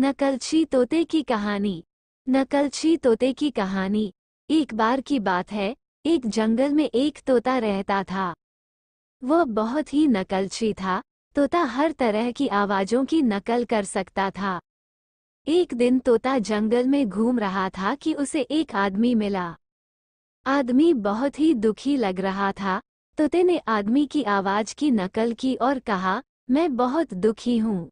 नकलची तोते की कहानी नकलची तोते की कहानी एक बार की बात है एक जंगल में एक तोता रहता था वह बहुत ही नकलची था तोता हर तरह की आवाज़ों की नकल कर सकता था एक दिन तोता जंगल में घूम रहा था कि उसे एक आदमी मिला आदमी बहुत ही दुखी लग रहा था तोते ने आदमी की आवाज़ की नकल की और कहा मैं बहुत दुखी हूँ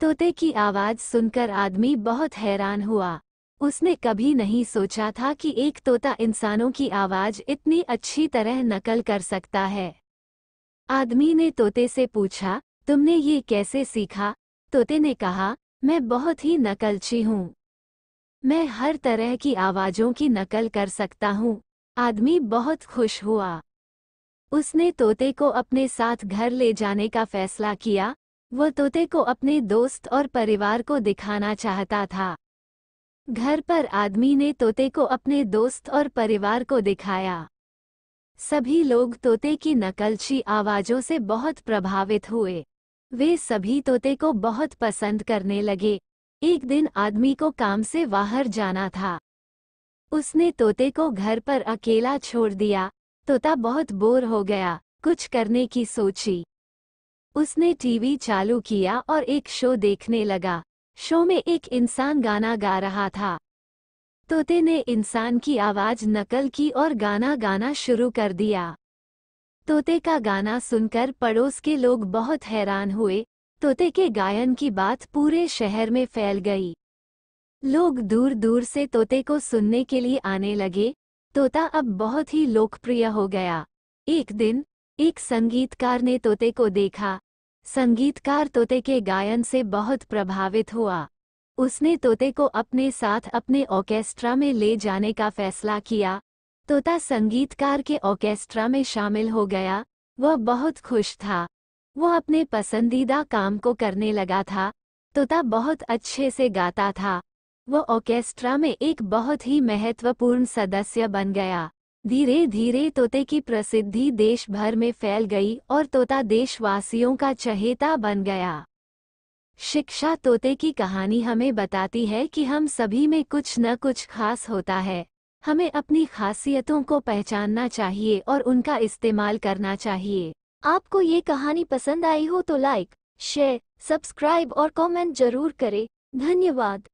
तोते की आवाज़ सुनकर आदमी बहुत हैरान हुआ उसने कभी नहीं सोचा था कि एक तोता इंसानों की आवाज़ इतनी अच्छी तरह नकल कर सकता है आदमी ने तोते से पूछा तुमने ये कैसे सीखा तोते ने कहा मैं बहुत ही नकलची हूँ मैं हर तरह की आवाज़ों की नकल कर सकता हूँ आदमी बहुत खुश हुआ उसने तोते को अपने साथ घर ले जाने का फैसला किया वो तोते को अपने दोस्त और परिवार को दिखाना चाहता था घर पर आदमी ने तोते को अपने दोस्त और परिवार को दिखाया सभी लोग तोते की नकलची आवाज़ों से बहुत प्रभावित हुए वे सभी तोते को बहुत पसंद करने लगे एक दिन आदमी को काम से बाहर जाना था उसने तोते को घर पर अकेला छोड़ दिया तोता बहुत बोर हो गया कुछ करने की सोची उसने टीवी चालू किया और एक शो देखने लगा शो में एक इंसान गाना गा रहा था तोते ने इंसान की आवाज नकल की और गाना गाना शुरू कर दिया तोते का गाना सुनकर पड़ोस के लोग बहुत हैरान हुए तोते के गायन की बात पूरे शहर में फैल गई लोग दूर दूर से तोते को सुनने के लिए आने लगे तोता अब बहुत ही लोकप्रिय हो गया एक दिन एक संगीतकार ने तोते को देखा संगीतकार तोते के गायन से बहुत प्रभावित हुआ उसने तोते को अपने साथ अपने ऑर्केस्ट्रा में ले जाने का फैसला किया तोता संगीतकार के ऑर्केस्ट्रा में शामिल हो गया वह बहुत खुश था वह अपने पसंदीदा काम को करने लगा था तोता बहुत अच्छे से गाता था वह ऑर्केस्ट्रा में एक बहुत ही महत्वपूर्ण सदस्य बन गया धीरे धीरे तोते की प्रसिद्धि देश भर में फैल गई और तोता देशवासियों का चहेता बन गया शिक्षा तोते की कहानी हमें बताती है कि हम सभी में कुछ न कुछ खास होता है हमें अपनी खासियतों को पहचानना चाहिए और उनका इस्तेमाल करना चाहिए आपको ये कहानी पसंद आई हो तो लाइक शेयर सब्सक्राइब और कमेंट जरूर करें धन्यवाद